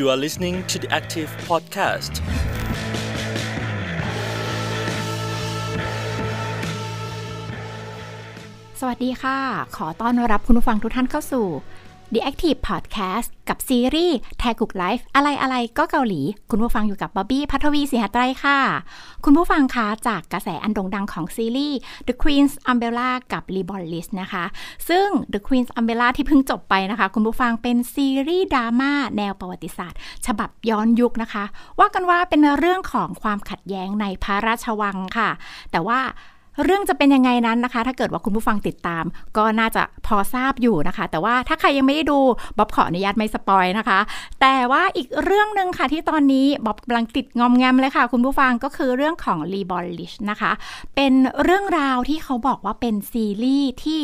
You are listening to the Active Podcast. สวัสดีค่ะ ขอต้อนรับคุณผู้ฟังทุกท่านเข้าสู่ The Active Podcast กับซีรีส์แทกุกไลฟ์อะไรอะไรก็เกาหลี คุณผู้ฟังอยู่กับบ๊อบบี้พัทวีสิหไตรค่ะ คุณผู้ฟังคะ จากกระแสอันโด่งดังของซีรีส์ The Queen's Umbrella กับ r e b o r n l i s t นะคะ ซึ่ง The Queen's Umbrella ที่เพิ่งจบไปนะคะ คุณผู้ฟังเป็นซีรีส์ดราม่าแนวประวัติศาสตร์ ฉบับย้อนยุคนะคะ ว่ากันว่าเป็นเรื่องของความขัดแย้งในพระราชวังค่ะ แต่ว่าเรื่องจะเป็นยังไงนั้นนะคะ ถ้าเกิดว่าคุณผู้ฟังติดตาม ก็น่าจะพอทราบอยู่นะคะ แต่ว่าถ้าใครยังไม่ได้ดูบ๊อบขออนุญาตไม่สปอยนะคะ แต่ว่าอีกเรื่องหนึ่งค่ะที่ตอนนี้บ๊อบกำลังติดงอมแงมเลยค่ะ คุณผู้ฟังก็คือเรื่องของรีบอลลิชนะคะ เป็นเรื่องราวที่เขาบอกว่าเป็นซีรีส์ที่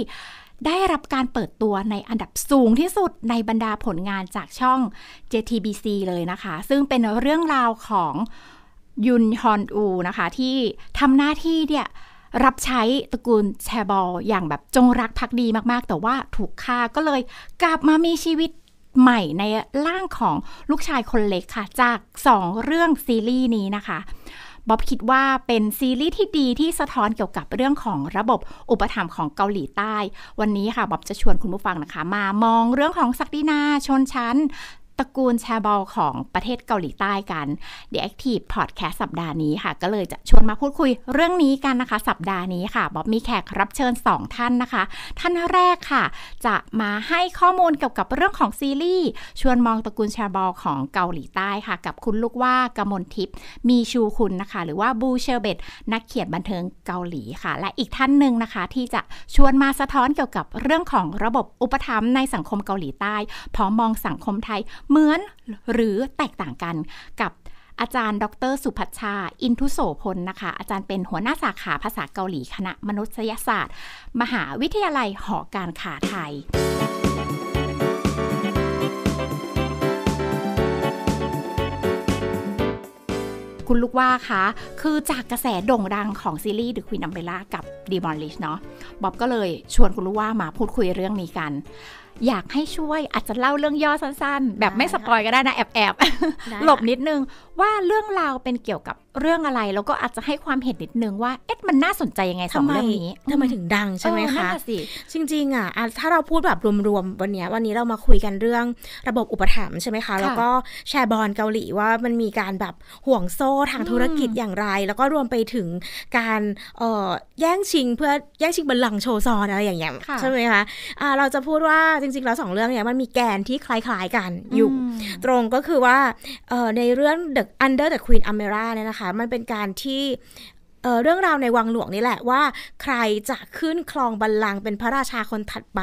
ได้รับการเปิดตัวในอันดับสูงที่สุดในบรรดาผลงานจากช่อง JTBC เลยนะคะ ซึ่งเป็นเรื่องราวของยุนฮอนอูนะคะ ที่ทำหน้าที่เนี่ยรับใช้ตระกูลแชบอลอย่างแบบจงรักภักดีมากๆ แต่ว่าถูกฆ่าก็เลยกลับมามีชีวิตใหม่ในร่างของลูกชายคนเล็กค่ะจาก2เรื่องซีรีส์นี้นะคะบ๊อบคิดว่าเป็นซีรีส์ที่ดีที่สะท้อนเกี่ยวกับเรื่องของระบบอุปถัมภ์ของเกาหลีใต้ วันนี้ค่ะบ๊อบจะชวนคุณผู้ฟังนะคะ มามองเรื่องของศักดินาชนชั้นตระกูลแชร์บอลของประเทศเกาหลีใต้กัน The Active Podcast สัปดาห์นี้ค่ะ ก็เลยจะชวนมาพูดคุยเรื่องนี้กันนะคะ สัปดาห์นี้ค่ะบ๊อบมีแขกรับเชิญ 2 ท่านนะคะ ท่านแรกค่ะ จะมาให้ข้อมูลเกี่ยวกับเรื่องของซีรีส์ชวนมองตระกูลแชร์บอลของเกาหลีใต้ค่ะ กับคุณลูกว่ากมลทิพย์มีชูคุณนะคะ หรือว่าบูเชอร์เบตนักเขียนบันเทิงเกาหลีค่ะ และอีกท่านหนึ่งนะคะ ที่จะชวนมาสะท้อนเกี่ยวกับเรื่องของระบบอุปถัมภ์ในสังคมเกาหลีใต้พร้อมมองสังคมไทยเหมือนหรือแตกต่างกันกับอาจารย์ดร สุพัชชา อินทุโสพลนะคะ อาจารย์เป็นหัวหน้าสาขาภาษาเกาหลีคณะมนุษยศาสตร์ มหาวิทยาลัยหอการค้าไทย คุณลูกว่าคะคือจากกระแสโด่งดังของซีรีส์ The Queen Umbrella กับ d e m o l i s h เนาะบ๊อบก็เลยชวนคุณลูกว่ามาพูดคุยเรื่องนี้กันอยากให้ช่วยอาจจะเล่าเรื่องย่อสั้นๆ แบบไม่สปอยก็ได้นะแอบๆ หลบนิดนึงว่าเรื่องราวเป็นเกี่ยวกับเรื่องอะไรแล้วก็อาจจะให้ความเห็นนิดนึงว่าเอ๊ะมันน่าสนใจยังไงสองเรื่องนี้ทำไมถึงดังใช่ไหมคะสิจริงๆอ่ะถ้าเราพูดแบบรวมๆวันนี้วันนี้เรามาคุยกันเรื่องระบบอุปถัมภ์ใช่ไหมคะแล้วก็แชร์บอลเกาหลี ว่ามันมีการแบบห่วงโซ่ทางธุรกิจอย่างไร แล้วก็รวมไปถึงการแย่งชิงเพื่อแย่งชิงบัลลังก์โชซอนอะไรอย่างเงี้ยใช่ไหมคะะเราจะพูดว่าจริงๆแล้วสองเรื่องเนี้ยมันมีแกนที่คล้ายๆกันอยู่ตรงก็คือว่าในเรื่อง The Under the Queen Amira เนี่ยนะคะคะมันเป็นการที่เเรื่องราวในวังหลวงนี่แหละว่าใครจะขึ้นคลองบัลลังก์เป็นพระราชาคนถัดไป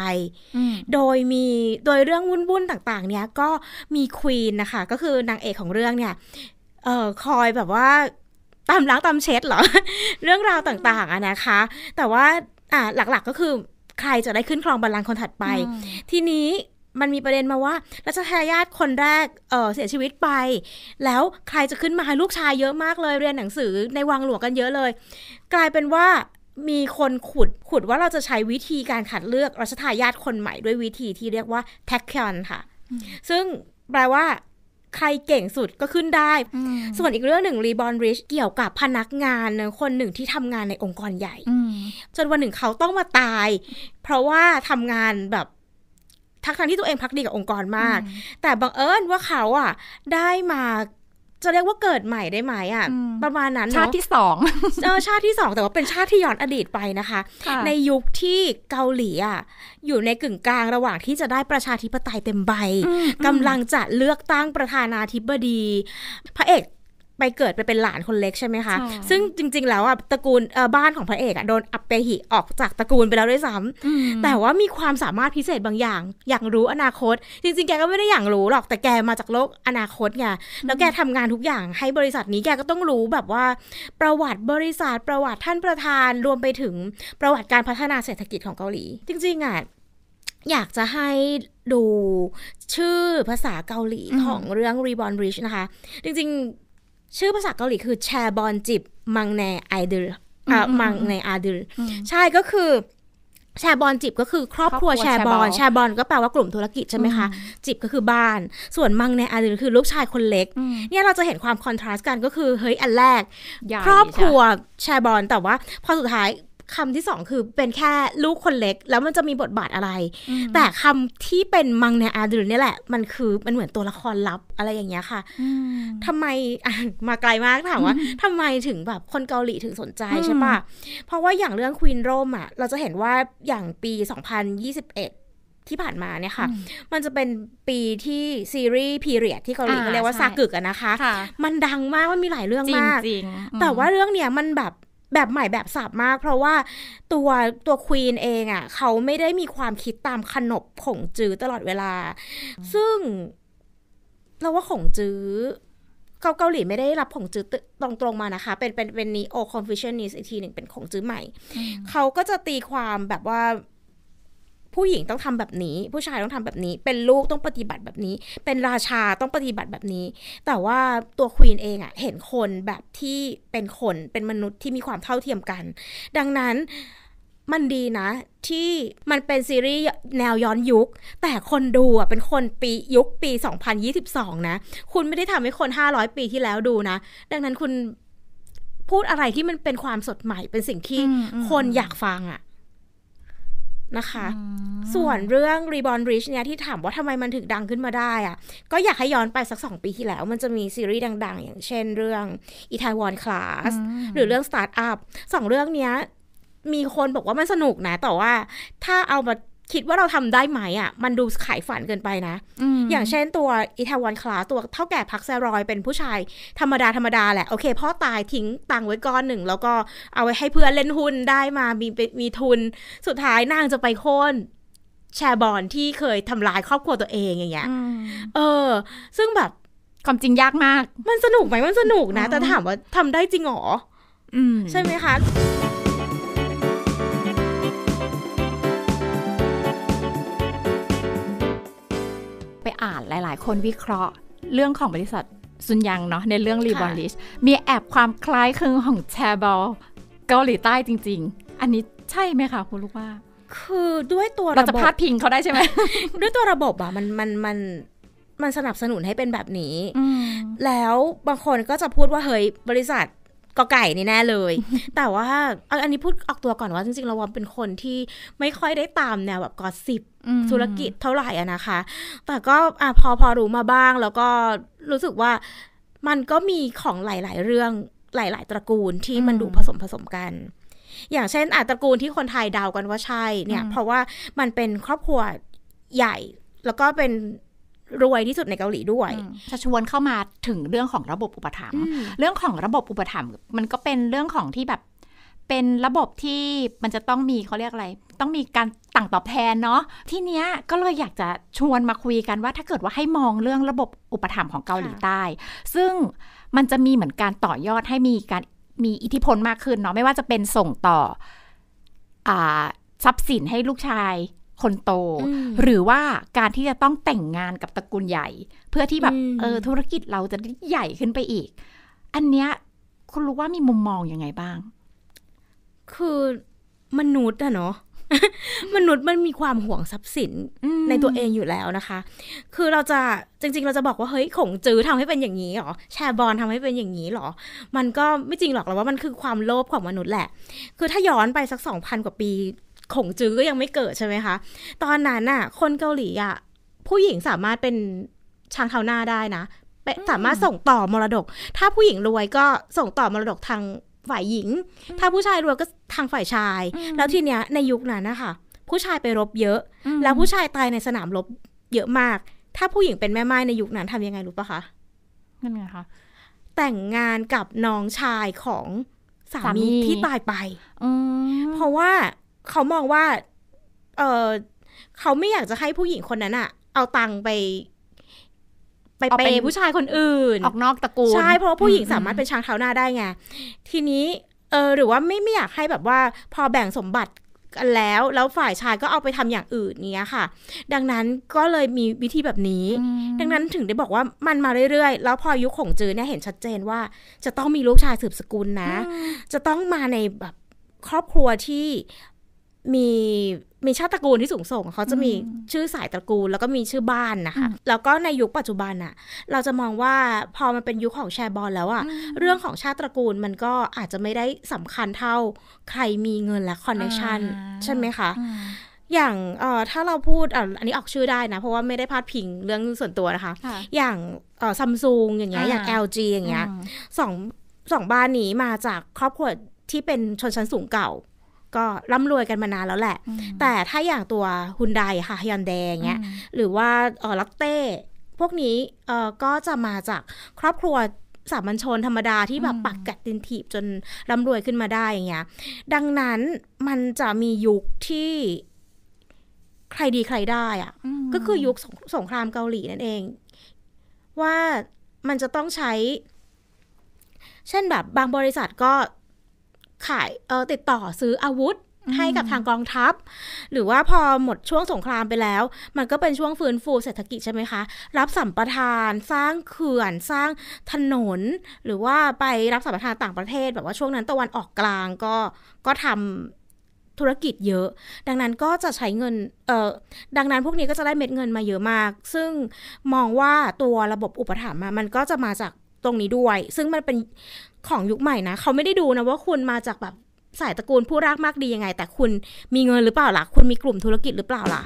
โดยมีโดยเรื่องวุ่นวุ่นต่าง ๆ เนี้ยก็มี ควีนนะคะก็คือนางเอกของเรื่องเนี่ยออคอยแบบว่าตามล้างตามเช็ดเหรอเรื่องราวต่าง ๆอะนะคะ แต่ว่าอ่าหลักๆ ก็คือใครจะได้ขึ้นคลองบัลลังก์คนถัดไป ทีนี้มันมีประเด็นมาว่ารัชทายาทคนแรกเเสียชีวิตไป แล้วใครจะขึ้นมาลูกชายเยอะมากเลยเรียนหนังสือในวังหลวงกันเยอะเลย กลายเป็นว่ามีคนขุดขุดว่าเราจะใช้วิธีการคัดเลือกรัชทายาทคนใหม่ด้วยวิธีที่เรียกว่าแท็กคอนค่ะ ซึ่งแปลว่าใครเก่งสุดก็ขึ้นได้ ส่วนอีกเรื่องหนึ่งรีบอนริชเกี่ยวกับพนักงานคนหนึ่งที่ทำงานในองค์กรใหญ่จนวันหนึ่งเขาต้องมาตาย เพราะว่าทำงานแบบทักทั้งที่ตัวเองพักดีกับองค์กรมาก แต่บังเอิญว่าเขาอ่ะได้มาจะเรียกว่าเกิดใหม่ได้ไหมอ่ะประมาณนั้นชาติที่สองเออชาติที่สอง แต่ว่าเป็นชาติที่ย้อนอดีตไปนะคะ ในยุคที่เกาหลีอ่ะอยู่ในกึ่งกลางระหว่างที่จะได้ประชาธิปไตยเต็มใบ กำลังจะเลือกตั้งประธานาธิบดี พระเอกไปเกิดไปเป็นหลานคนเล็กใช่ไหมคะ ซึ่งจริง ๆ แล้วอ่ะตระกูลบ้านของพระเอกอ่ะโดนอับเปหิออกจากตระกูลไปแล้วด้วยซ้ำแต่ว่ามีความสามารถพิเศษบางอย่าง อยากรู้อนาคต จริง ๆ แกก็ไม่ได้อยากรู้ หรอกแต่แกมาจากโลกอนาคตไงแล้วแกทำงานทุกอย่างให้บริษัทนี้แกก็ต้องรู้แบบว่าประวัติบริษัทประวัติท่านประธาน รวมไปถึงประวัติการพัฒนาเศรษฐกิจของเกาหลีจริงๆอ่ะอยากจะให้ดูชื่อภาษาเกาหลีของเรื่อง Reborn Rich นะคะ จริง ๆชื่อภาษาเกาหลีคือแชบอนจิบมังแนไอเดลอมังในอาดลใช่ก็คือแชบอนจิบก็คือครอบครัวแชบอน แชบอนก็แปลว่ากลุ่มธุรกิจใช่ไหมคะ จิบก็คือบ้าน ส่วนมังในอาดิลคือลูกชายคนเล็ก เนี่ยเราจะเห็นความคอนทราสต์กันก็คือเฮ้ยอันแรกครอบครัวแชบอนแต่ว่าพอสุดท้ายคำที่สองคือเป็นแค่ลูกคนเล็ก แล้วมันจะมีบทบาทอะไร แต่คำที่เป็นมังในอาดูนี่แหละ มันคือมันเหมือนตัวละครลับอะไรอย่างเงี้ยค่ะทำไมมาไกลมากถามว่า ทำไมถึงแบบคนเกาหลีถึงสนใจใช่ปะเพราะว่าอย่างเรื่องควีนโรมอ่ะ เราจะเห็นว่าอย่างปี 2021 ที่ผ่านมาเนี่ยค่ะ มันจะเป็นปีที่ซีรีส์พีเรียดที่เกาหลีเขาเรียกว่าซากึกอะนะคะมันดังมากมันมีหลายเรื่องมากแต่ว่าเรื่องเนี้ยมันแบบแบบใหม่แบบสับมาก เพราะว่าตัวตัวควีนเองอะ่ะเขาไม่ได้มีความคิดตามขนบของจื้อตลอดเวลา ซึ่งเราว่าของจื้อเกาเกาหลีไม่ได้รับของจื้อตรงตรงมานะคะ เป็นเป็นเป็นนีโอคอนฟิชเชนนีสอีกทีหนึ่งเป็นของจื้อใหม่ เขาก็จะตีความแบบว่าผู้หญิงต้องทำแบบนี้ ผู้ชายต้องทำแบบนี้ เป็นลูกต้องปฏิบัติแบบนี้ เป็นราชาต้องปฏิบัติแบบนี้ แต่ว่าตัวควีนเองอะเห็นคนแบบที่เป็นคนเป็นมนุษย์ที่มีความเท่าเทียมกัน ดังนั้นมันดีนะ ที่มันเป็นซีรีส์แนวย้อนยุค แต่คนดูอ่ะเป็นคนปียุคปี 2022 นะ คุณไม่ได้ทำให้คน 500 ปีที่แล้วดูนะ ดังนั้นคุณพูดอะไรที่มันเป็นความสดใหม่เป็นสิ่งที่คนอยากฟังอ่ะนะคะ ส่วนเรื่อง Reborn Rich เนี่ยที่ถามว่าทำไมมันถึงดังขึ้นมาได้อะก็อยากให้ย้อนไปสัก2ปีที่แล้ว มันจะมีซีรีส์ดังๆอย่างเช่นเรื่อง i t a i w a n Class หรือเรื่อง Startup สองเรื่องเนี้ยมีคนบอกว่ามันสนุกนะ แต่ว่า ถ้าเอามาคิดว่าเราทำได้ไหมอะ่ะ มันดูขายฝันเกินไปนะออย่างเช่นตัวอิทาวันคลาตัวเท่าแก่พักแซรอยเป็นผู้ชายธรรมดาธรรมดาแหละโอเคพ่อตายทิ้งตังไว้ก้อนหนึ่ง แล้วก็เอาไว้ให้เพื่อนเล่นหุ้นได้มามีมีทุน สุดท้ายนางจะไปโค่นแชร์บอลที่เคยทำลายครอบครัวตัวเองอย่างเงี้ยเออ ซึ่งแบบ ความจริงยากมาก มันสนุกไหมมันสนุกนะ แต่ถามว่าทำได้จริงหรอใช่ไหมคะไปอ่านหลาย ๆ คนวิเคราะห์เรื่องของบริษัท ซุนยังเนาะในเรื่องรีบอลลิชมีแอบความคล้ายคลึงของแชร์บอลเกาหลีใต้จริง ๆ อันนี้ใช่ไหมคะคุณลูกว่า คือด้วยตัวเราจะพาดพิงเขาได้ใช่ไหม ด้วยตัวระบบอะมันมันมัน มันสนับสนุนให้เป็นแบบนี้ แล้วบางคนก็จะพูดว่าเฮ้ยบริษัทก็ไก่นี่แน่เลย แต่ว่า อันนี้พูดออกตัวก่อนว่าจริง ๆ เราวอมเป็นคนที่ไม่ค่อยได้ตามแนวแบบกอสิบธุรกิจเท่าไหร่อะนะคะ แต่ก็อพอพอรู้มาบ้าง แล้วก็รู้สึกว่ามันก็มีของหลายๆเรื่องหลายๆตระกูลที่มันดูผสมผสมกัน อย่างเช่นอาตระกูลที่คนไทยเดากันว่าใช่เนี่ย เพราะว่ามันเป็นครอบครัวใหญ่แล้วก็เป็นรวยที่สุดในเกาหลีด้วยจะชวนเข้ามาถึงเรื่องของระบบอุปถัมภ์ เรื่องของระบบอุปถัมภ์มันก็เป็นเรื่องของที่แบบเป็นระบบที่มันจะต้องมีเขาเรียกอะไร ต้องมีการต่างตอบแทนเนาะที่เนี้ยก็เลยอยากจะชวนมาคุยกันว่า ถ้าเกิดว่าให้มองเรื่องระบบอุปถัมภ์ของเกาหลีใต้ซึ่งมันจะมีเหมือนการต่อยอดให้มีการมีอิทธิพลมากขึ้นเนาะไม่ว่าจะเป็นส่งต่ออทรัพย์สินให้ลูกชายคนโต หรือว่าการที่จะต้องแต่งงานกับตระกูลใหญ่ เพื่อที่แบบเออธุรกิจเราจะใหญ่ขึ้นไปอีก อันเนี้ย คุณรู้ว่ามีมุมมองอยังไงบ้าง คือมนุษย์อะเนาะมนุษย์มันมีความห่วงทรัพย์สิน ในตัวเองอยู่แล้วนะคะ คือเราจะจริง ๆ เราจะบอกว่าเฮ้ยขงจื้อทำให้เป็นอย่างนี้หรอแชร์บอลทำให้เป็นอย่างนี้หรอ มันก็ไม่จริงหรอกเราว่ามันคือความโลภของมนุษย์แหละ คือถ้าย้อนไปสักสองพันกว่าปีขงจื้อก็ยังไม่เกิดใช่ไหมคะ ตอนนั้นน่ะ คนเกาหลีอ่ะ ผู้หญิงสามารถเป็นช้างเท้าหน้าได้นะสามารถส่งต่อมรดก ถ้าผู้หญิงรวยก็ส่งต่อมรดกทางฝ่ายหญิง ถ้าผู้ชายรวยก็ทางฝ่ายชาย แล้วทีเนี้ยในยุคนั้นนะคะ ผู้ชายไปรบเยอะ แล้วผู้ชายตายในสนามรบเยอะมาก ถ้าผู้หญิงเป็นแม่ไม้ในยุคนั้น ทำยังไงรู้ปะคะนั่นไงคะแต่งงานกับน้องชายของสามีที่ตายไปเพราะว่าเขามองว่า เออเขาไม่อยากจะให้ผู้หญิงคนนั้นอะเอาตังไป ไปเป็นผู้ชายคนอื่น ออกนอกตระกูลใช่เพราะผู้หญิงสามารถเป็นช้างเท้าหน้าได้ไงทีนี้ เออ หรือว่าไม่ไม่อยากให้แบบว่า พอแบ่งสมบัติกันแล้ว แล้วฝ่ายชายก็เอาไปทำอย่างอื่นเนี้ยค่ะ ดังนั้นก็เลยมีวิธีแบบนี้ ดังนั้นถึงได้บอกว่า มันมาเรื่อยๆ แล้วพอยุคของจือเนี่ยเห็นชัดเจนว่า จะต้องมีลูกชายสืบสกุลนะจะต้องมาในแบบครอบครัวที่มีมีชาติตระกูลที่สูงส่ง เขาจะมีชื่อสายตระกูลแล้วก็มีชื่อบ้านนะคะ แล้วก็ในยุคปัจจุบันอะเราจะมองว่าพอมันเป็นยุคของแชร์บอลแล้วอะเรื่องของชาติตระกูล มันก็อาจจะไม่ได้สำคัญเท่าใครมีเงินและคอนเนคชันใช่ไหมคะ อย่างเอ่อถ้าเราพูดอันนี้ออกชื่อได้นะ เพราะว่าไม่ได้พาดพิงเรื่องส่วนตัวนะคะ อย่างเอ่อซัมซุงอย่างเงี้ยอย่าง LG อย่างเงี้ยสองสองบ้านนี้มาจากครอบครัวที่เป็นชนชั้นสูงเก่าก็ร่ำรวยกันมานานแล้วแหละ แต่ถ้าอย่างตัวฮุนไดค่ะยอนแดงเงี้ย หรือว่าเออลักเต้ พวกนี้เออก็จะมาจากครอบครัว สามัญชนธรรมดาที่แบบปักกัดตินถีบ จนร่ำรวยขึ้นมาได้อย่างเงี้ย ดังนั้นมันจะมียุคที่ ใครดีใครได้อะก็คือยุคสงครามเกาหลีนั่นเอง ว่ามันจะต้องใช้ เช่นแบบบางบริษัทก็ขายเออติดต่อซื้ออาวุธให้กับทางกองทัพ หรือว่าพอหมดช่วงสงครามไปแล้ว มันก็เป็นช่วงฟื้นฟูเศรษฐกิจใช่ไหมคะ รับสัมปทานสร้างเขื่อนสร้างถนน หรือว่าไปรับสัมปทานต่างประเทศ แบบว่าช่วงนั้นตะวันออกกลางก็ก็ทำธุรกิจเยอะ ดังนั้นก็จะใช้เงินเอ่อดังนั้นพวกนี้ก็จะได้เม็ดเงินมาเยอะมาก ซึ่งมองว่าตัวระบบอุปถัมภ์มันก็จะมาจากตรงนี้ด้วย ซึ่งมันเป็นของยุคใหม่นะ เขาไม่ได้ดูนะว่าคุณมาจากแบบ สายตระกูลผู้รากมากดียังไง แต่คุณมีเงินหรือเปล่าล่ะ คุณมีกลุ่มธุรกิจหรือเปล่าล่ะ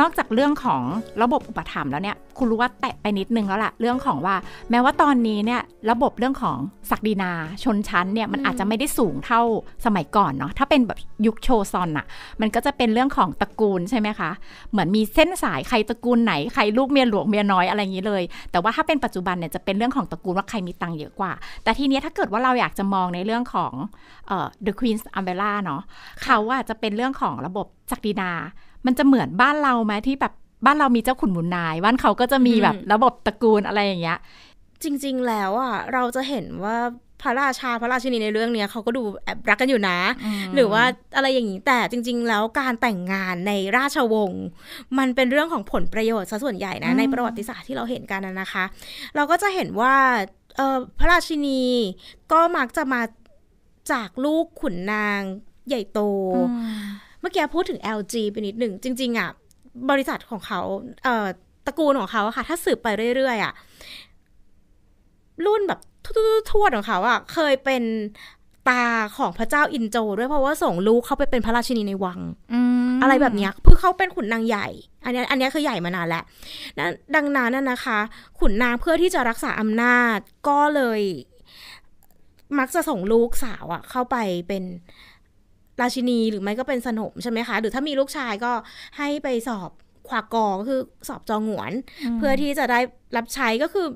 นอกจากเรื่องของระบบอุปถัมภ์แล้วเนี่ย คุณรู้ว่าแตะไปนิดนึงแล้วล่ะเรื่องของว่า แม้ว่าตอนนี้เนี่ยระบบเรื่องของศักดินาชนชั้นเนี่ยมันอาจจะไม่ได้สูงเท่าสมัยก่อนเนาะถ้าเป็นแบบยุคโชซอนอะมันก็จะเป็นเรื่องของตระกูลใช่ไหมคะเหมือนมีเส้นสายใครตระกูลไหนใครลูกเมียหลวงเมียน้อยอะไรอย่างนี้เลย แต่ว่าถ้าเป็นปัจจุบันเนี่ยจะเป็นเรื่องของตระกูลว่าใครมีตังค์เยอะกว่า แต่ทีนี้ถ้าเกิดว่าเราอยากจะมองในเรื่องของเอ่อ The Queen's Umbrella เนาะเขาว่าจจะเป็นเรื่องของระบบศักดินามันจะเหมือนบ้านเราไหมที่แบบบ้านเรามีเจ้าขุนมุนนายบ้านเขาก็จะมีแบบระบบตระกูลอะไรอย่างเงี้ยจริงๆแล้วอ่ะเราจะเห็นว่าพระราชาพระราชินีในเรื่องเนี้ยเขาก็ดูแอบรักกันอยู่นะ หรือว่าอะไรอย่างนี้ แต่จริงๆแล้วการแต่งงานในราชวงศ์ มันเป็นเรื่องของผลประโยชน์ซะส่วนใหญ่นะในประวัติศาสตร์ที่เราเห็นกันนะคะ เราก็จะเห็นว่าพระราชินีก็มักจะมาจากลูกขุนนางใหญ่โตมื่อกี้พูดถึง LG ไปนิดหนึ่งจริง ๆอ่ะบริษัทของเขา เอ่อตระกูลของเขาค่ะ ถ้าสืบไปเรื่อยๆอ่ะรุ่นแบบทวดของเขาอ่ะเคยเป็นตาของพระเจ้าอินโจ ด้วย เพราะว่าส่งลูกเขาไปเป็นพระราชินีในวังอะไรแบบนี้เพื่อเขาเป็นขุนนางใหญ่ อันนี้อันนี้คือใหญ่มานานแล้วดังนั้นนะคะ ขุนนางเพื่อที่จะรักษาอำนาจ ก็เลย มักจะส่งลูกสาวอะเข้าไปเป็นราชินี หรือไม่ก็เป็นสนมใช่ไหมคะ หรือถ้ามีลูกชายก็ให้ไปสอบขวากกอคือสอบจองหวน เพื่อที่จะได้รับใช้ก็คือ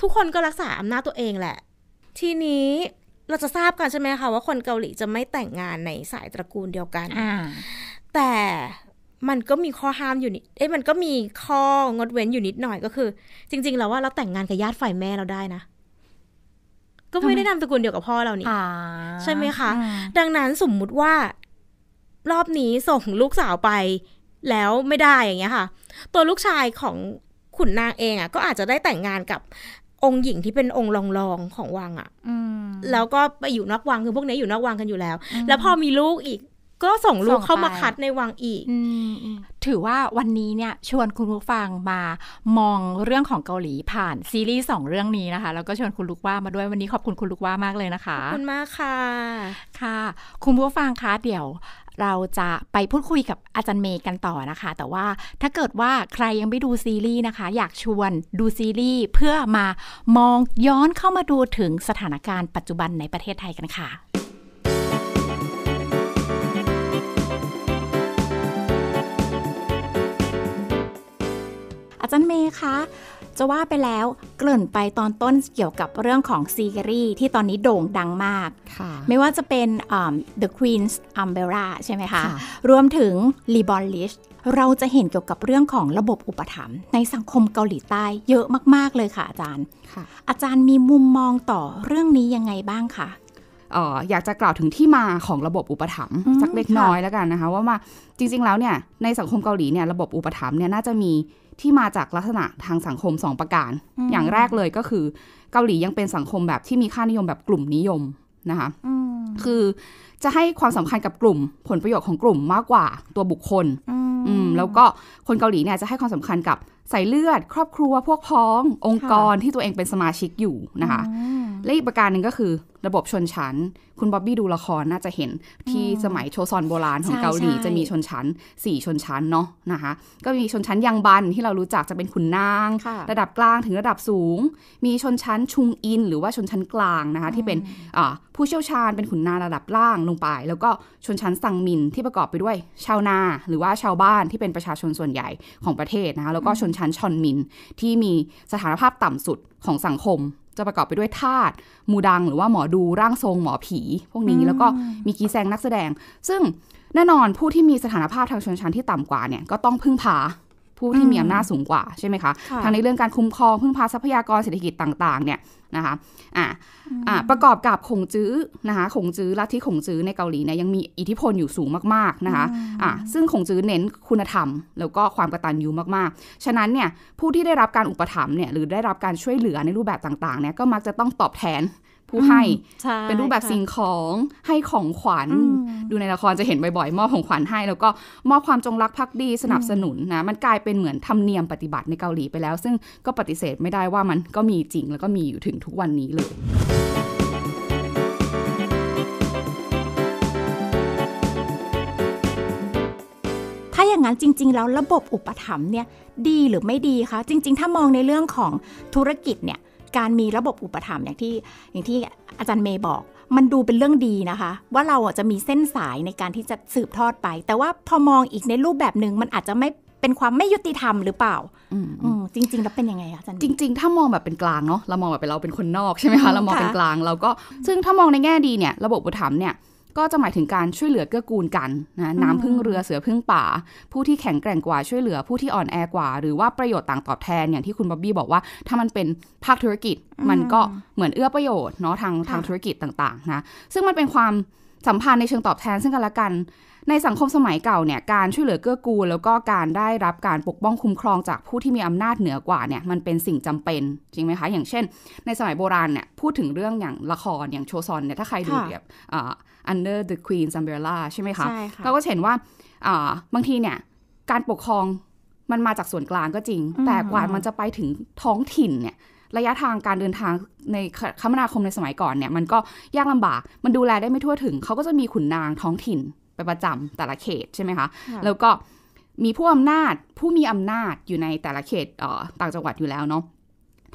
ทุกคนก็รักษาอำนาจตัวเองแหละ ทีนี้เราจะทราบกันใช่ไหมคะ ว่าคนเกาหลีจะไม่แต่งงานในสายตระกูลเดียวกันแต่มันก็มีข้อห้ามอยู่นิดเอ้ยมันก็มีข้องดเว้นอยู่นิดหน่อยก็คือ จริงๆแล้วว่าเราแต่งงานกับญาติฝ่ายแม่เราได้นะก็ไม่ได้นามสกุลเดียวกับพ่อเรานี่ใช่ไหมคะดังนั้นสมมุติว่า รอบนี้ส่งลูกสาวไปแล้วไม่ได้อย่างเงี้ยค่ะ ตัวลูกชายของขุนนางเอง อ่ะ ก็อาจจะได้แต่งงานกับองค์หญิงที่เป็นองค์รองงของวังอะ่ะแล้วก็ไปอยู่นอกวังคือพวกนี้อยู่นอกวังกันอยู่แล้ว แล้วพอมีลูกอีกก็ส่งลูกเข้ามาคัดในวังอีกถือว่าวันนี้เนี่ยชวนคุณผู้ฟังมามองเรื่องของเกาหลีผ่านซีรีส์สองเรื่องนี้นะคะ แล้วก็ชวนคุณลูกว่ามาด้วยวันนี้ขอบคุณคุณลูกว่ามากเลยนะคะ ขอบคุณมากค่ะ ค่ะ คุณผู้ฟังคะเดี๋ยว เราจะไปพูดคุยกับอาจารย์เมย์กันต่อนะคะ แต่ว่าถ้าเกิดว่าใครยังไม่ดูซีรีส์นะคะอยากชวนดูซีรีส์เพื่อมามองย้อนเข้ามาดูถึงสถานการณ์ปัจจุบันในประเทศไทยกันค่ะอาจารย์เมย์คะ จะว่าไปแล้วเกริ่นไปตอนต้นเกี่ยวกับเรื่องของซีรีส์ที่ตอนนี้โด่งดังมากไม่ว่าจะเป็น The Queen's Umbrella ใช่ไหมคะคะรวมถึง l i b o n l i s h เราจะเห็นเกี่ยวกับเรื่องของระบบอุปถัมภ์ในสังคมเกาหลีใต้เยอะมากๆเลยค่ะอาจารย์อาจารย์มีมุมมองต่อเรื่องนี้ยังไงบ้างคะอออยากจะกล่าวถึงที่มาของระบบอุปถัมภ์สักเล็กน้อยแล้วกันนะคะว่ามาจริงๆแล้วเนี่ยในสังคมเกาหลีเนี่ยระบบอุปถัมภ์เนี่ยน่าจะมีที่มาจากลักษณะทางสังคม2ประการออย่างแรกเลยก็คือเกาหลียังเป็นสังคมแบบที่มีค่านิยมแบบกลุ่มนิยมนะคะคือ จะให้ความสำคัญกับกลุ่มผลประโยชน์ของกลุ่มมากกว่าตัวบุคคลอืมแล้วก็คนเกาหลีเนี่ยจะให้ความสำคัญกับสายเลือดครอบครัวพวกพ้ององค์กรที่ตัวเองเป็นสมาชิกอยู่นะคะและอีกประการหนึ่งก็คือระบบชนชั้น คุณบ๊อบบี้ดูละครน่าจะเห็นที่สมัยโชซอนโบราณของเกาหลีจะมีชนชั้น4ชนชั้นเนาะนะคะก็มีชนชั้นยังบันที่เรารู้จักจะเป็นขุนนาง ระดับกลางถึงระดับสูง มีชนชั้น ชุงอิน หรือว่าชนชั้นกลางนะคะที่เป็นผู้เชี่ยวชาญเป็นขุนนางระดับล่างลงไป แล้วก็ชนชั้นสังมินที่ประกอบไปด้วยชาวนาหรือว่าชาวบ้านที่เป็นประชาชนส่วนใหญ่ของประเทศนะคะแล้วก็ชนชั้นชอนมิน ที่มีสถานภาพต่ำสุดของสังคม จะประกอบไปด้วยทาสมูดัง หรือว่าหมอดูร่างทรงหมอผี พวกนี้แล้วก็มีกีแซงนักแสดง ซึ่งแน่นอนผู้ที่มีสถานภาพทางชนชั้นที่ต่ำกว่าเนี่ยก็ต้องพึ่งพาผู้ที่มีอำนาจสูงกว่า ใช่ไหมคะ ทางในเรื่องการคุ้มครองพึ่งพาทรัพยากรเศรษฐกิจต่าง ๆ เนี่ยนะคะอ่าอ่าประกอบกับขงจื้อนะคะขงจื้อลัทธิขงจื้อในเกาหลีเนี่ยยังมีอิทธิพลอยู่สูงมากๆนะคะอ่าซึ่งขงจื้อเน้นคุณธรรม แล้วก็ความกตัญญูมาก ๆ ฉะนั้นเนี่ยผู้ที่ได้รับการอุปถัมภ์เนี่ยหรือได้รับการช่วยเหลือในรูปแบบต่างๆเนี่ยก็มักจะต้องตอบแทนผู้ให้เป็นรูปแบบสิ่งของให้ของขวัญดูในละครจะเห็นบ่อยๆ มอบของขวัญให้ แล้วก็มอบความจงรักภักดีสนับสนุนนะ มันกลายเป็นเหมือนธรรมเนียมปฏิบัติในเกาหลีไปแล้วซึ่งก็ปฏิเสธไม่ได้ว่ามันก็มีจริงแล้วก็มีอยู่ถึงทุกวันนี้เลย ถ้าอย่างนั้นจริงๆ แล้วระบบอุปถัมภ์เนี่ยดีหรือไม่ดีคะจริง ๆ ถ้ามองในเรื่องของธุรกิจเนี่ยการมีระบบอุปถัมภ์อย่างที่อย่างที่อาจารย์เมย์บอกมันดูเป็นเรื่องดีนะคะ ว่าเราจะมีเส้นสายในการที่จะสืบทอดไป แต่ว่าพอมองอีกในรูปแบบหนึ่งมันอาจจะไม่เป็นความไม่ยุติธรรมหรือเปล่าจริง ๆ แล้วเป็นยังไงอะจันจริงๆ ถ้ามองแบบเป็นกลางเนาะเรามองแบบเป็นเราเป็นคนนอกใช่ไหมคะ เรามองเป็นกลางเราก็ซึ่งถ้ามองในแง่ดีเนี่ยระบบอุปถัมภ์เนี่ยก็จะหมายถึงการช่วยเหลือเกื้อกูลกันนะน้ำพึ่งเรือเสือพึ่งป่า ผู้ที่แข็งแกร่งกว่าช่วยเหลือผู้ที่อ่อนแอกว่าหรือว่าประโยชน์ต่างตอบแทนอย่างที่คุณบ๊อบบี้บอกว่าถ้ามันเป็นภาคธุรกิจมันก็เหมือนเอื้อประโยชน์เนาะทางทางธุรกิจต่างๆนะซึ่งมันเป็นความสัมพันธ์ในเชิงตอบแทน ซึ่งกันและกัน ในสังคมสมัยเก่าเนี่ยการช่วยเหลือเกื้อกูลแล้วก็การได้รับการปกป้องคุ้มครองจากผู้ที่มีอำนาจเหนือกว่าเนี่ยมันเป็นสิ่งจำเป็น จริงไหมคะ อย่างเช่น ในสมัยโบราณเนี่ยพูดถึงเรื่องอย่างละครอย่างโชซอนเนี่ยถ้าใครดูแบบ under the Queen's umbrella ใช่ไหมคะใช่ค่ะเราก็เห็นว่าบางทีเนี่ย การปกครองมันมาจากส่วนกลางก็จริง แต่กว่ามันจะไปถึงท้องถิ่นเนี่ยระยะทางการเดินทางในคมนาคมในสมัยก่อนเนี่ยมันก็ยากลำบากมันดูแลได้ไม่ทั่วถึง เขาก็จะมีขุนนางท้องถิ่นไปประจำแต่ละเขตใช่ไหมคะ แล้วก็มีผู้อำนาจผู้มีอำนาจอยู่ในแต่ละเขตต่างจังหวัดอยู่แล้วเนาะ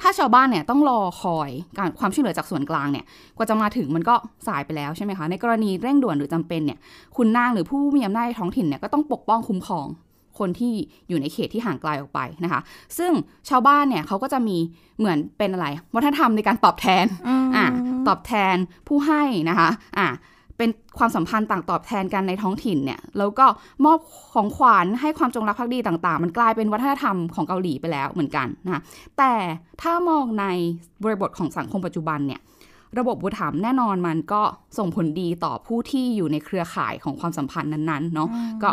ถ้าชาวบ้านเนี่ยต้องรอคอยการความช่วยเหลือจากส่วนกลางเนี่ยกว่าจะมาถึงมันก็สายไปแล้วใช่ไหมคะในกรณีเร่งด่วนหรือจำเป็นเนี่ย คุณนางหรือผู้มีอำนาจท้องถิ่นเนี่ยก็ต้องปกป้องคุ้มครองคนที่อยู่ในเขตที่ห่างไกลออกไปนะคะ ซึ่งชาวบ้านเนี่ยเขาก็จะมีเหมือนเป็นอะไร วัฒนธรรมในการตอบแทนอ่าตอบแทนผู้ให้นะคะอ่าเป็นความสัมพันธ์ต่างตอบแทนกันในท้องถิ่นเนี่ย แล้วก็มอบของขวัญให้ความจงรักภักดีต่าง ๆ มันกลายเป็นวัฒนธรรมของเกาหลีไปแล้วเหมือนกันนะแต่ถ้ามองในบริบทของสังคมปัจจุบันเนี่ยระบบบุถามแน่นอนมันก็ส่งผลดีต่อผู้ที่อยู่ในเครือข่ายของความสัมพันธ์นั้นๆเนาะก็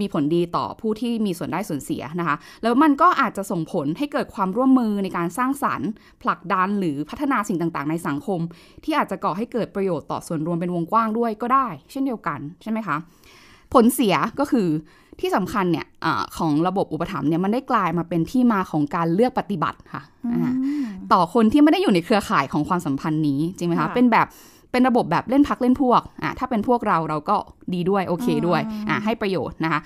มีผลดีต่อผู้ที่มีส่วนได้ส่วนเสียนะคะแล้วมันก็อาจจะส่งผลให้เกิดความร่วมมือในการสร้างสารรค์ ผลักดันหรือพัฒนาสิ่งต่าง ๆ ในสังคม ที่อาจจะก่อให้เกิดประโยชน์ต่อส่วนรวมเป็นวงกว้างด้วยก็ได้ เช่นเดียวกันใช่ไหมคะผลเสียก็คือที่สำคัญเนี่ยอของระบบอุปถัมภ์เนี่ยมันได้กลายมาเป็นที่มาของการเลือกปฏิบัติค่ะต่อคนที่ไม่ได้อยู่ในเครือข่ายของความสัมพันธ์นี้จริงไหมคะเป็นแบบเป็นระบบแบบเล่นพักเล่นพวกอ่ะถ้าเป็นพวกเราเราก็ดีด้วยโอเคด้วยอ่ะให้ประโยชน์นะคะ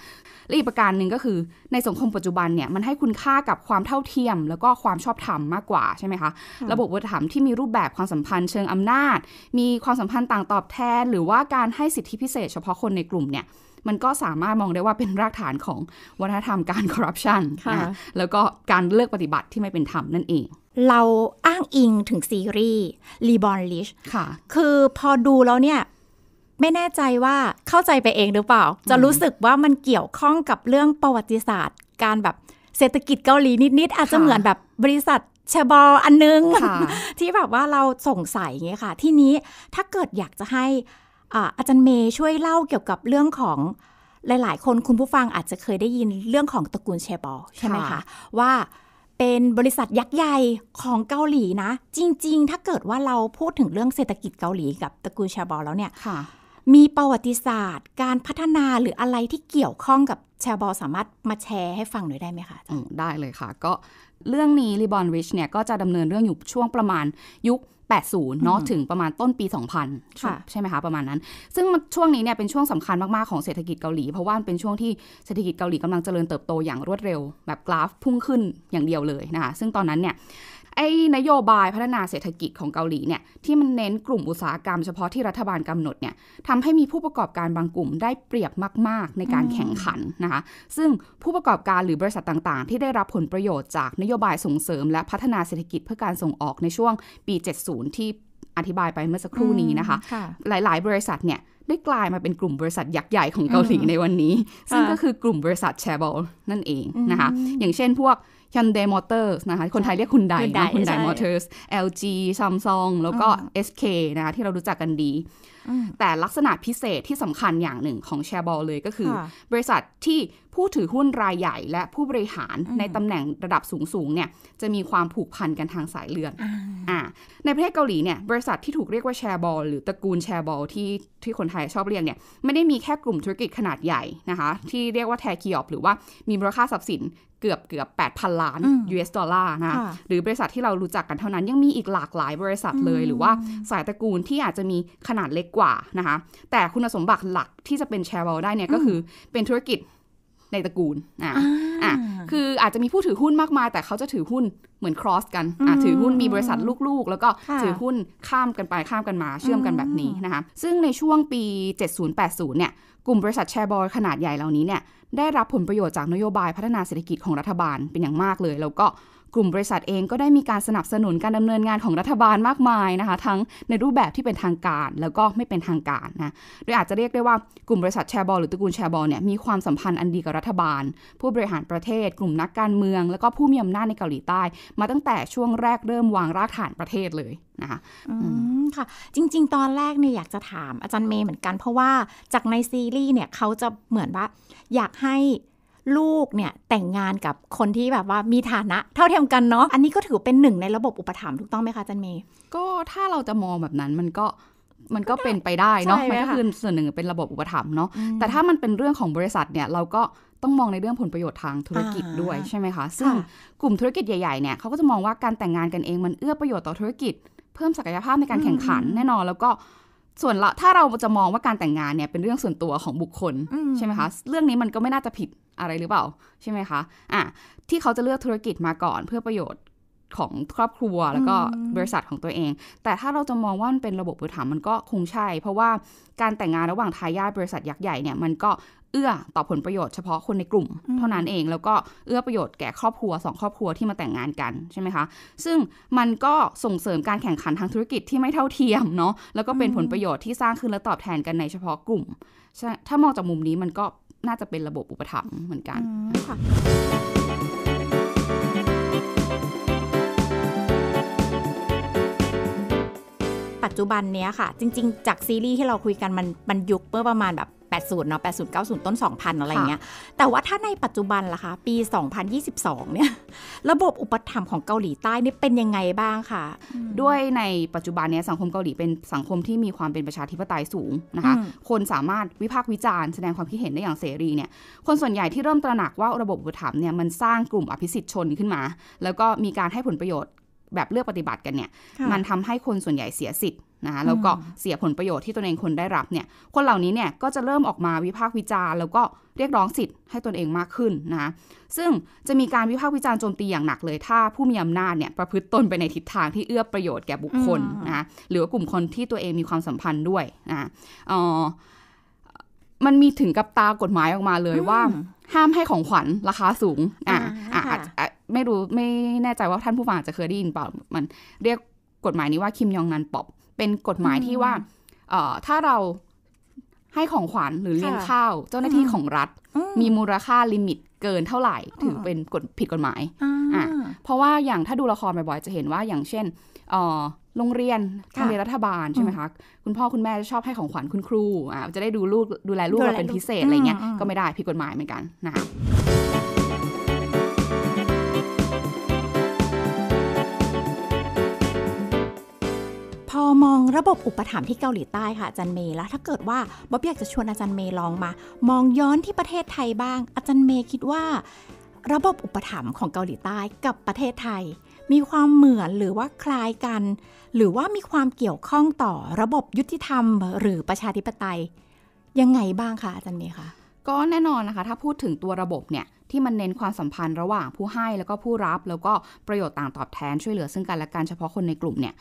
และอีกประการหนึ่งก็คือในสังคมปัจจุบันเนี่ยมันให้คุณค่ากับความเท่าเทียม แล้วก็ความชอบธรรมมากกว่าใช่ไหมคะ ระบบวัฒนธรรมที่มีรูปแบบความสัมพันธ์เชิงอำนาจ มีความสัมพันธ์ต่างตอบแทน หรือว่าการให้สิทธิพิเศษเฉพาะคนในกลุ่มเนี่ยมันก็สามารถมองได้ว่าเป็นรากฐานของวัฒนธรรมการคอร์รัปชันนะแล้วก็การเลือกปฏิบัติที่ไม่เป็นธรรมนั่นเองเราอ้างอิงถึงซีรีส์รีบอนลิชค่ะ คือพอดูแล้วเนี่ย ไม่แน่ใจว่าเข้าใจไปเองหรือเปล่า จะรู้สึกว่ามันเกี่ยวข้องกับเรื่องประวัติศาสตร์ การแบบเศรษฐกิจเกาหลีนิดๆอาจจะเหมือนแบบบริษัทเชบอลอันนึงที่แบบว่าเราสงสัยางี้ยค่ะ ที่นี้ถ้าเกิดอยากจะให้อาจารย์เมย์ช่วยเล่าเกี่ยวกับเรื่องของหลายๆ คนคุณผู้ฟังอาจจะเคยได้ยินเรื่องของตระกูลเชบอใช่ไหมคะว่าเป็นบริษัทยักษ์ใหญ่ของเกาหลีนะจริง ๆ ถ้าเกิดว่าเราพูดถึงเรื่องเศรษฐกิจเกาหลี กับตระกูลเชบอแล้วเนี่ยมีประวัติศาสตร์การพัฒนาหรืออะไรที่เกี่ยวข้องกับแชบอลสามารถมาแชร์ให้ฟังหน่อยได้ไหมคะได้เลยค่ะก็เรื่องนี้รีบอนริชเนี่ยก็จะดำเนินเรื่องอยู่ช่วงประมาณยุค80เนาะถึงประมาณต้นปี 2000 ใช่ไหมคะ ประมาณนั้น ซึ่งช่วงนี้เนี่ยเป็นช่วงสำคัญมาก ๆ ของเศรษฐกิจเกาหลี เพราะว่าเป็นช่วงที่เศรษฐกิจเกาหลีกำลังเจริญเติบโตอย่างรวดเร็ว แบบกราฟพุ่งขึ้นอย่างเดียวเลยนะคะ ซึ่งตอนนั้นเนี่ยไอ้นโยบายพัฒนาเศรษฐกิจของเกาหลีเนี่ยที่มันเน้นกลุ่มอุตสาหกรรมเฉพาะที่รัฐบาลกำหนดเนี่ยทำให้มีผู้ประกอบการบางกลุ่มได้เปรียบมากๆ ในการแข่งขันนะคะซึ่งผู้ประกอบการหรือบริษัทต่างๆ ที่ได้รับผลประโยชน์จากนโยบายส่งเสริม และพัฒนาเศรษฐกิจเพื่อการส่งออกในช่วงปี 70 ที่อธิบายไปเมื่อสักครู่นี้นะคะคะหลาย ๆ บริษัทเนี่ยได้กลายมาเป็นกลุ่มบริษัทยักษ์ใหญ่ของเกาหลีในวันนี้ ซึ่งก็คือกลุ่มบริษัทแชร์บอลนั่นเองนะคะอย่างเช่นพวกันเดย์มอเตอร์นะคะคนไทยเรียกคุณไดนะคุณไดมอเตอร์ส LG Samsung แล้วก็ SK นะคะที่เรารู้จักกันดีแต่ลักษณะพิเศษที่สำคัญอย่างหนึ่งของแชร์บอลเลยก็คือ บริษัทที่ผู้ถือหุ้นรายใหญ่และผู้บริหารในตำแหน่งระดับสูงๆเนี่ยจะมีความผูกพันกันทางสายเลือดอ่าในประเทศเกาหลีเนี่ยบริษัทที่ถูกเรียกว่าแชร์บอลหรือตระกูลแชร์บอลที่ที่คนไทยชอบเรียกเนี่ยไม่ได้มีแค่กลุ่มธุรกิจขนาดใหญ่นะคะที่เรียกว่าแทคีออฟหรือว่ามีมูลค่าทรัพย์สินเกือบเกือบ8,000ล้าน US ดอลลาร์นะคะหรือบริษัทที่เรารู้จักกันเท่านั้นยังมีอีกหลากหลายบริษัทเลย หรือว่าสายตระกูลที่อาจจะมีขนาดเล็กกว่านะคะแต่คุณสมบัติหลักที่จะเป็นแชร์บอลได้เนี่ยก็คือเป็นธุรกิจในตระกูลอ่าอ่าคืออาจจะมีผู้ถือหุ้นมากมาย แต่เขาจะถือหุ้นเหมือนครอสกันอ่าถือหุ้นมีบริษัทลูกๆ แล้วก็ถือหุ้นข้ามกันไปข้ามกันมาเชื่อมกันแบบนี้นะคะซึ่งในช่วงปี 70-80เนี่ยกลุ่มบริษัทแชร์บอลขนาดใหญ่เหล่านี้เนี่ยได้รับผลประโยชน์จากนโยบายพัฒนาเศรษฐกิจของรัฐบาลเป็นอย่างมากเลยแล้วก็กลุ่มบริษัทเองก็ได้มีการสนับสนุนการดำเนินงานของรัฐบาลมากมายนะคะ ทั้งในรูปแบบที่เป็นทางการแล้วก็ไม่เป็นทางการนะโดยอาจจะเรียกได้ว่ากลุ่มบริษัทแชร์บอลหรือตระกูลแชร์บอลเนี่ยมีความสัมพันธ์อันดีกับรัฐบาล ผู้บริหารประเทศ กลุ่มนักการเมือง แล้วก็ผู้มีอำนาจในเกาหลีใต้ มาตั้งแต่ช่วงแรกเริ่มวางรากฐานประเทศเลยนะคะค่ะจริงๆตอนแรกเนี่ยอยากจะถามอาจารย์เมย์เหมือนกันเพราะว่าจากในซีรีส์เนี่ยเขาจะเหมือนว่าอยากให้ลูกเนี่ยแต่งงานกับคนที่แบบว่ามีฐานะ เท่าเทียมกันเนาะอันนี้ก็ถือเป็นหนึ่งในระบบอุปถัมภ์ถูกต้องไหมคะจันเมย์ก็ถ้าเราจะมองแบบนั้นมันก็มันก็เป็นไปได้เนาะมันก็คือส่วนหนึ่งเป็นระบบอุปถัมภ์เนาะแต่ถ้ามันเป็นเรื่องของบริษัทเนี่ยเราก็ต้องมองในเรื่องผลประโยชน์ทางธุรกิจด้วยใช่ไหมคะซึ่งกลุ่มธุรกิจใหญ่ๆเนี่ยเขาก็จะมองว่าการแต่งงานกันเองมันเอื้อประโยชน์ต่อธุรกิจเพิ่มศักยภาพในการแข่งขันแน่นอน แล้วก็ส่วนละถ้าเราจะมองว่าการแต่งงานเนี่ยเป็นเรื่องส่วนตัวของบุคคลใช่ไหมคะเรื่องนี้มันก็ไม่น่าจะผิดอะไรหรือเปล่า ใช่ไหมคะอ่ะที่เขาจะเลือกธุรกิจมาก่อน เพื่อประโยชน์ของครอบครัวแล้วก็บริษัทของตัวเอง แต่ถ้าเราจะมองว่ามันเป็นระบบอุปถัรภมันก็คงใช่ เพราะว่าการแต่งงานระหว่างทายาทบริษัทยักษ์ใหญ่เนี่ยมันก็เอื้อต่อผลประโยชน์เฉพาะคนในกลุ่มเท่านั้นเอง แล้วก็เอื้อประโยชน์แก่ครอบครัวสองครอบครัวที่มาแต่งงานกันใช่ไหมคะ ซึ่งมันก็ส่งเสริมการแข่งขันทางธุรกิจที่ไม่เท่าเทียมเนาะ แล้วก็เป็นผลประโยชน์ที่สร้างขึ้นและตอบแทนกันในเฉพาะกลุ่ม ถ้ามองจากมุมนี้มันก็น่าจะเป็นระบบอุปถัมภ์เหมือนกันค่ะปัจจุบันเนี้ยค่ะ จริง ๆ จากซีรีส์ที่เราคุยกัน มันมันยุคเมื่อประมาณแบบ80 เนาะ 80 90 ต้น 2000 อะไรเงี้ย แต่ว่าถ้าในปัจจุบันล่ะคะ ปี 2022 เนี่ย ระบบอุปถัมภ์ของเกาหลีใต้นี่เป็นยังไงบ้างคะ ด้วยในปัจจุบันเนี้ยสังคมเกาหลีเป็นสังคมที่มีความเป็นประชาธิปไตยสูงนะคะ คนสามารถวิพากษ์วิจารณ์แสดงความคิดเห็นได้อย่างเสรีเนี่ย คนส่วนใหญ่ที่เริ่มตระหนักว่าระบบอุปถัมภ์เนี่ยมันสร้างกลุ่มอภิสิทธิ์ชนขึ้นมา แล้วก็มีการให้ผลประโยชน์แบบเลือกปฏิบัติกันเนี่ย มันทำให้คนส่วนใหญ่เสียสิทธิ์นะแล้วก็เสียผลประโยชน์ที่ตนเองคนได้รับเนี่ยคนเหล่านี้เนี่ยก็จะเริ่มออกมาวิพากษ์วิจารณ์แล้วก็เรียกร้องสิทธิ์ให้ตนเองมากขึ้นนะซึ่งจะมีการวิพากษ์วิจารณ์โจมตีอย่างหนักเลย ถ้าผู้มีอำนาจเนี่ยประพฤติตนไปในทิศทางที่เอื้อประโยชน์แก่บุคคลนะหรือว่ากลุ่มคนที่ตัวเองมีความสัมพันธ์ด้วยนะออมันมีถึงกับตากฎหมายออกมาเลยว่าห้ามให้ของขวัญราคาสูงอ่าอ่าไม่รู้ไม่แน่ใจว่าท่านผู้ฟังจะเคยได้ยินเปล่ามันเรียกกฎหมายนี้ว่าคิมยองนันปอบเป็นกฎหมายที่ว่า เอ่อ ถ้าเราให้ของขวัญหรือเลี้ยงข้าว เจ้าหน้าที่ของรัฐมีมูลค่าลิมิตเกินเท่าไหร่ ถือเป็นกฎผิดกฎหมาย อ่าเพราะว่าอย่างถ้าดูละครบ่อยๆจะเห็นว่าอย่างเช่น เอ่อ โรงเรียนโรงเรียนรัฐบาลใช่ไหมคะ คุณพ่อคุณแม่ชอบให้ของขวัญคุณครู อ่าจะได้ดูลูกดูแลลูกเราเป็นพิเศษอะไรเงี้ยก็ไม่ได้ผิดกฎหมายเหมือนกันนะคะพอมองระบบอุปถัมภ์ที่เกาหลีใต้ค่ะอาจารย์เมย์แล้ว ถ้าเกิดว่าบ๊อบอยากจะชวนอาจารย์เมย์ลองมา มองย้อนที่ประเทศไทยบ้างอาจารย์เมย์คิดว่า ระบบอุปถัมภ์ของเกาหลีใต้กับประเทศไทย มีความเหมือนหรือว่าคล้ายกัน หรือว่ามีความเกี่ยวข้องต่อ ระบบยุติธรรม หรือประชาธิปไตย ยังไงบ้างคะอาจารย์เมย์คะก็แน่นอนนะคะถ้าพูดถึงตัวระบบเนี่ยที่มันเน้นความสัมพันธ์ ระหว่างผู้ให้แล้วก็ผู้รับ แล้วก็ประโยชน์ต่างตอบแทนช่วยเหลือซึ่งกันและกันเฉพาะคนในกลุ่มเนี่ย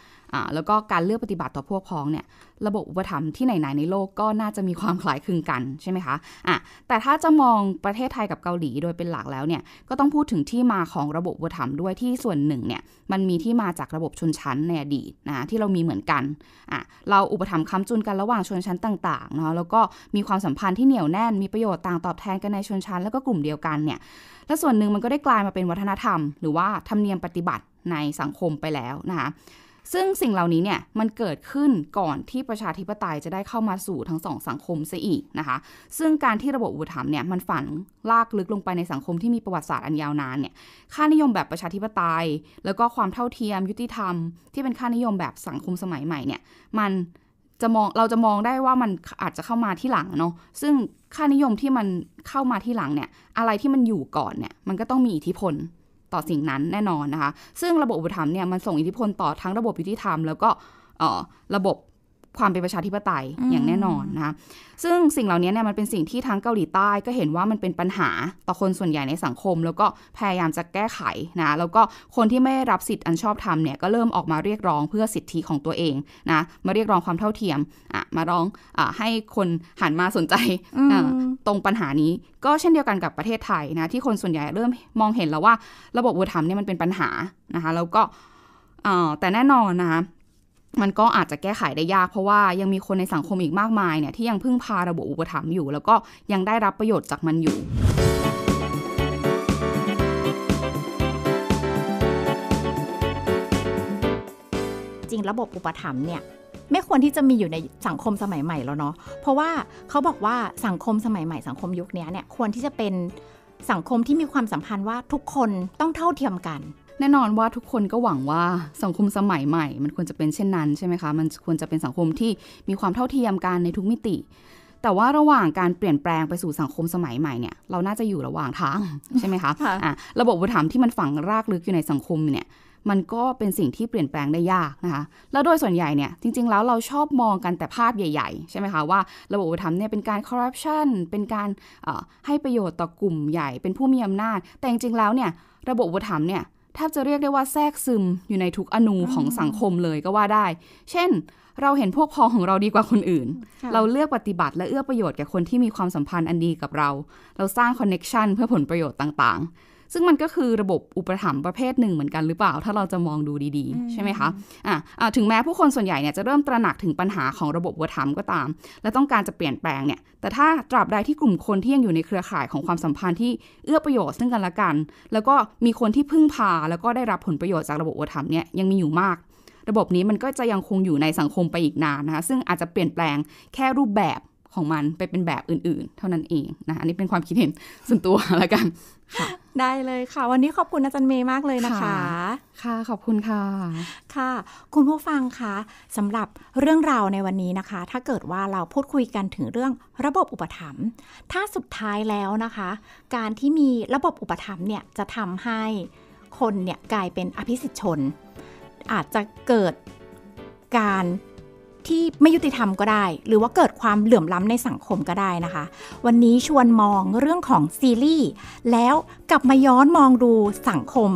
แล้วก็การเลือกปฏิบัติต่อพวกพ้องเนี่ยระบบอุปถัมภ์ที่ไหนๆในโลกก็น่าจะมีความคล้ายคลึงกันใช่ไหมคะอ่ะแต่ถ้าจะมองประเทศไทยกับเกาหลีโดยเป็นหลักแล้วเนี่ยก็ต้องพูดถึงที่มาของระบบอุปถัมภ์ด้วยที่ส่วนหนึ่งเนี่ยมันมีที่มาจากระบบชนชั้นในอดีตนะที่เรามีเหมือนกันอ่ะเราอุปถัมภ์ค้ำจุนกันระหว่างชนชั้นต่างๆเนาะแล้วก็มีความสัมพันธ์ที่เหนียวแน่นมีประโยชน์ต่างตอบแทนกันในชนชั้น แล้วก็กลุ่มเดียวกันเนี่ยและส่วนหนึ่งมันก็ได้กลายมาเป็นวัฒนธรรมหรือว่าธรรมเนียมปฏิบัติในสังคมไปแล้วนะคะซึ่งสิ่งเหล่านี้เนี่ยมันเกิดขึ้นก่อนที่ประชาธิปไตยจะได้เข้ามาสู่ทั้งสองสังคมซะอีกนะคะซึ่งการที่ระบบอุปถัมภ์เนี่ยมันฝังลากลึกลงไปในสังคมที่มีประวัติศาสตร์อันยาวนานเนี่ยค่านิยมแบบประชาธิปไตย แล้วก็ความเท่าเทียมยุติธรรมที่เป็นค่านิยมแบบสังคมสมัยใหม่เนี่ยมันจะมองเราจะมองได้ว่ามันอาจจะเข้ามาที่หลังเนาะซึ่งค่านิยมที่มันเข้ามาที่หลังเนี่ยอะไรที่มันอยู่ก่อนเนี่ยมันก็ต้องมีอิทธิพลต่อสิ่งนั้นแน่นอนนะคะ ซึ่งระบบอุปถัมภ์เนี่ยมันส่งอิทธิพลต่อทั้งระบบยุติธรรมแล้วก็ระบบความเป็นประชาธิปไตยอย่างแน่นอนนะคะซึ่งสิ่งเหล่านี้เนี่ยมันเป็นสิ่งที่ทั้งเกาหลีใต้ก็เห็นว่ามันเป็นปัญหาต่อคนส่วนใหญ่ในสังคม แล้วก็พยายามจะแก้ไขนะ แล้วก็คนที่ไม่รับสิทธิ์อันชอบธรรมเนี่ยก็เริ่มออกมาเรียกร้องเพื่อสิทธิของตัวเองนะ มาเรียกร้องความเท่าเทียมอ่ะมาร้องอ่ะให้คนหันมาสนใจตรงปัญหานี้ก็เช่นเดียวกันกับประเทศไทยนะ ที่คนส่วนใหญ่เริ่มมองเห็นแล้วว่าระบบวุฒิธมร์เนี่ยมันเป็นปัญหานะคะ แล้วก็แต่แน่นอนนะคะมันก็อาจจะแก้ไขได้ยากเพราะว่ายังมีคนในสังคมอีกมากมายเนี่ยที่ยังพึ่งพาระบบอุปถัมภ์อยู่แล้วก็ยังได้รับประโยชน์จากมันอยู่ จริงระบบอุปถัมภ์เนี่ยไม่ควรที่จะมีอยู่ในสังคมสมัยใหม่แล้วเนาะเพราะว่าเขาบอกว่าสังคมสมัยใหม่ สังคมยุคนี้เนี่ยควรที่จะเป็นสังคมที่มีความสัมพันธ์ว่าทุกคนต้องเท่าเทียมกันแน่นอนว่าทุกคนก็หวังว่าสังคมสมัยใหม่ มันควรจะเป็นเช่นนั้นใช่ไหมคะ มันควรจะเป็นสังคมที่มีความเท่าเทียมกันในทุกมิติ แต่ว่าระหว่างการเปลี่ยนแปลงไปสู่สังคมสมัยใหม่เนี่ย เราน่าจะอยู่ระหว่างทางใช่ไหมคะะระบบวัฒนธรรมที่มันฝังรากลึกอยู่ในสังคมเนี่ย มันก็เป็นสิ่งที่เปลี่ยนแปลงได้ยากนะคะ แล้วโดยส่วนใหญ่เนี่ย จริงๆ แล้วเราชอบมองกันแต่ภาพใหญ่ ๆ ใช่ไหมคะว่าระบบอุปถัมภ์เนี่ยเป็นการคอร์รัปชันเป็นการให้ประโยชน์ต่อกลุ่มใหญ่ เป็นผู้มีอำนาจ แต่จริงๆ แล้วเนี่ยระบบอุปถัมภ์เนี่ยแทบจะเรียกได้ว่าแทรกซึมอยู่ในทุกอนูของสังคมเลยก็ว่าได้ เช่น เราเห็นพวกพ้องของเราดีกว่าคนอื่น เราเลือกปฏิบัติและเอื้อประโยชน์แก่คนที่มีความสัมพันธ์อันดีกับเรา เราสร้างคอนเน็ชันเพื่อผลประโยชน์ต่าง ๆซึ่งมันก็คือระบบอุปถัมภ์ประเภทหนึ่งเหมือนกันหรือเปล่า ถ้าเราจะมองดูดีๆใช่ไหมคะอ่าถึงแม้ผู้คนส่วนใหญ่เนี่ยจะเริ่มตระหนักถึงปัญหาของระบบอุปถัมภ์ก็ตาม และต้องการจะเปลี่ยนแปลงเนี่ยแต่ถ้าตราบใดที่กลุ่มคนที่ยังอยู่ในเครือข่ายของความสัมพันธ์ที่เอื้อประโยชน์ซึ่งกันและกัน แล้วก็มีคนที่พึ่งพา แล้วก็ได้รับผลประโยชน์จากระบบอุปถัมภ์เนี่ยยังมีอยู่มาก ระบบนี้มันก็จะยังคงอยู่ในสังคมไปอีกนานนะคะซึ่งอาจจะเปลี่ยนแปลงแค่รูปแบบของมันไปเป็นแบบอื่นๆ เท่านั้นเองนะ อันนี้เป็นความคิดเห็นส่วนตัวละกันได้เลยค่ะ วันนี้ขอบคุณอาจารย์เมย์มากเลยนะคะ ค่ะ ขอบคุณค่ะ ค่ะ คุณผู้ฟังคะสำหรับเรื่องราวในวันนี้นะคะ ถ้าเกิดว่าเราพูดคุยกันถึงเรื่องระบบอุปถัมภ์ถ้าสุดท้ายแล้วนะคะ การที่มีระบบอุปถัมภ์เนี่ย จะทำให้คนเนี่ยกลายเป็นอภิสิทธิชน อาจจะเกิดการที่ไม่ยุติธรรมก็ได้ หรือว่าเกิดความเหลื่อมล้ำในสังคมก็ได้นะคะ วันนี้ชวนมองเรื่องของซีรีส์ แล้วกลับมาย้อนมองดูสังคม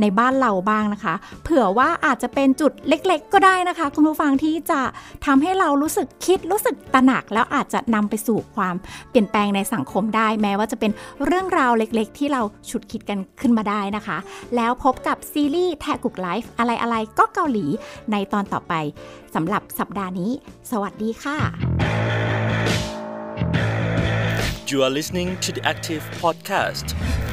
ในบ้านเราบ้างนะคะ เผื่อว่าอาจจะเป็นจุดเล็ก ๆ ก็ได้นะคะ คุณผู้ฟังที่จะทำให้เรารู้สึกคิด รู้สึกตระหนัก แล้วอาจจะนำไปสู่ความเปลี่ยนแปลงในสังคมได้ แม้ว่าจะเป็นเรื่องราวเล็กๆ ที่เราฉุดคิดกันขึ้นมาได้นะคะ แล้วพบกับซีรีส์แทกุกไลฟ์อะไรๆก็เกาหลีในตอนต่อไปำหรับสัปดาห์นี้ สวัสดีค่ะ You are listening to the Active Podcast are listening the